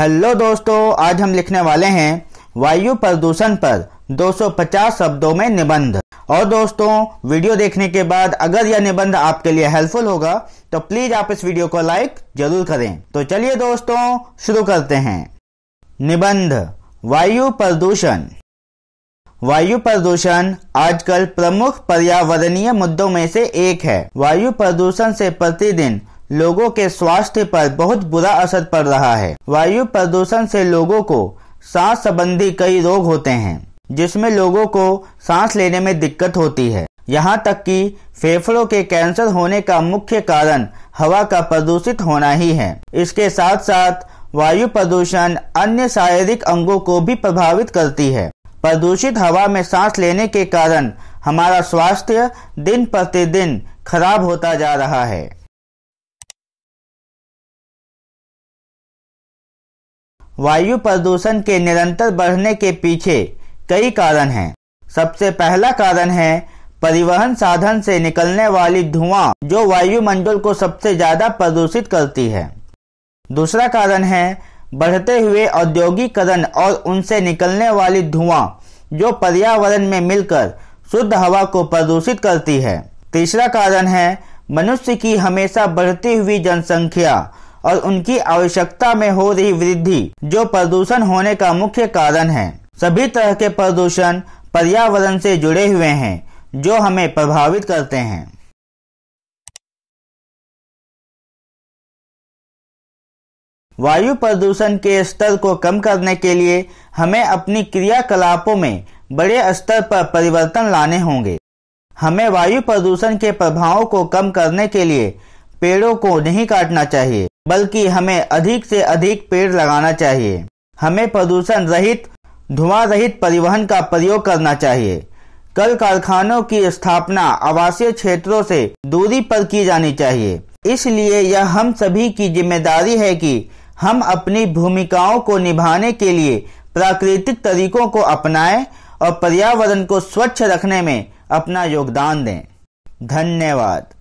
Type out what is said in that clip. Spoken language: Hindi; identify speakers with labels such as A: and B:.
A: हेलो दोस्तों आज हम लिखने वाले हैं वायु प्रदूषण पर 250 शब्दों में निबंध और दोस्तों वीडियो देखने के बाद अगर यह निबंध आपके लिए हेल्पफुल होगा तो प्लीज आप इस वीडियो को लाइक जरूर करें तो चलिए दोस्तों शुरू करते हैं निबंध वायु प्रदूषण वायु प्रदूषण आजकल प्रमुख पर्यावरणीय मुद्दों में से एक है वायु प्रदूषण से प्रतिदिन लोगों के स्वास्थ्य पर बहुत बुरा असर पड़ रहा है वायु प्रदूषण से लोगों को सांस संबंधी कई रोग होते हैं जिसमें लोगों को सांस लेने में दिक्कत होती है यहाँ तक कि फेफड़ों के कैंसर होने का मुख्य कारण हवा का प्रदूषित होना ही है इसके साथ साथ वायु प्रदूषण अन्य शारीरिक अंगों को भी प्रभावित करती है प्रदूषित हवा में सांस लेने के कारण हमारा स्वास्थ्य दिन प्रतिदिन खराब
B: होता जा रहा है
A: वायु प्रदूषण के निरंतर बढ़ने के पीछे कई कारण हैं सबसे पहला कारण है परिवहन साधन से निकलने वाली धुआं जो वायुमंडल को सबसे ज्यादा प्रदूषित करती है दूसरा कारण है बढ़ते हुए औद्योगिकरण और उनसे निकलने वाली धुआं जो पर्यावरण में मिलकर शुद्ध हवा को प्रदूषित करती है तीसरा कारण है मनुष्य की हमेशा बढ़ती हुई जनसंख्या और उनकी आवश्यकता में हो रही वृद्धि जो प्रदूषण होने का मुख्य कारण है सभी तरह के प्रदूषण पर्यावरण से जुड़े हुए हैं जो हमें प्रभावित करते हैं वायु प्रदूषण के स्तर को कम करने के लिए हमें अपनी क्रियाकलापों में बड़े स्तर पर परिवर्तन लाने होंगे हमें वायु प्रदूषण के प्रभावों को कम करने के लिए पेड़ों को नहीं काटना चाहिए बल्कि हमें अधिक से अधिक पेड़ लगाना चाहिए हमें प्रदूषण रहित धुआं रहित परिवहन का प्रयोग करना चाहिए कल कारखानों की स्थापना आवासीय क्षेत्रों से दूरी पर की जानी चाहिए इसलिए यह हम सभी की जिम्मेदारी है कि हम अपनी भूमिकाओं को निभाने के लिए प्राकृतिक तरीकों को अपनाएं और पर्यावरण को स्वच्छ रखने में अपना योगदान दें धन्यवाद